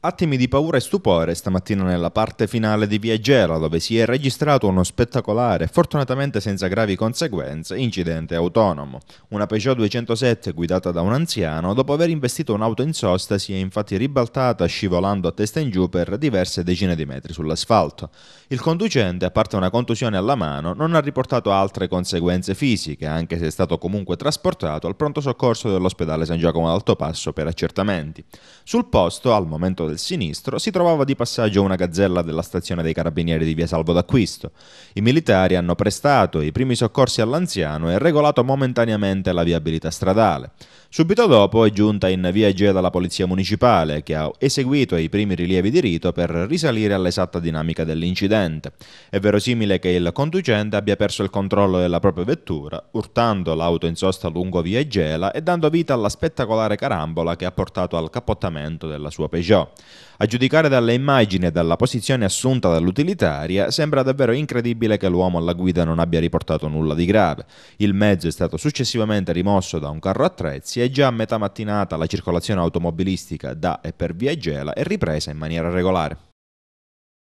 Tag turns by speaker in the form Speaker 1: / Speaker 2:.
Speaker 1: Attimi di paura e stupore stamattina nella parte finale di Viaggera, dove si è registrato uno spettacolare, fortunatamente senza gravi conseguenze, incidente autonomo. Una Peugeot 207 guidata da un anziano, dopo aver investito un'auto in sosta, si è infatti ribaltata scivolando a testa in giù per diverse decine di metri sull'asfalto. Il conducente, a parte una contusione alla mano, non ha riportato altre conseguenze fisiche, anche se è stato comunque trasportato al pronto soccorso dell'ospedale San Giacomo d'Altopasso per accertamenti. Sul posto, al momento del sinistro, si trovava di passaggio una gazzella della stazione dei carabinieri di via Salvo d'Acquisto. I militari hanno prestato i primi soccorsi all'anziano e regolato momentaneamente la viabilità stradale. Subito dopo è giunta in via Egea dalla polizia municipale, che ha eseguito i primi rilievi di rito per risalire all'esatta dinamica dell'incidente. È verosimile che il conducente abbia perso il controllo della propria vettura, urtando l'auto in sosta lungo via Egea e dando vita alla spettacolare carambola che ha portato al capottamento della sua Peugeot. A giudicare dalle immagini e dalla posizione assunta dall'utilitaria, sembra davvero incredibile che l'uomo alla guida non abbia riportato nulla di grave. Il mezzo è stato successivamente rimosso da un carro attrezzi e già a metà mattinata la circolazione automobilistica da e per via Gela è ripresa in maniera regolare.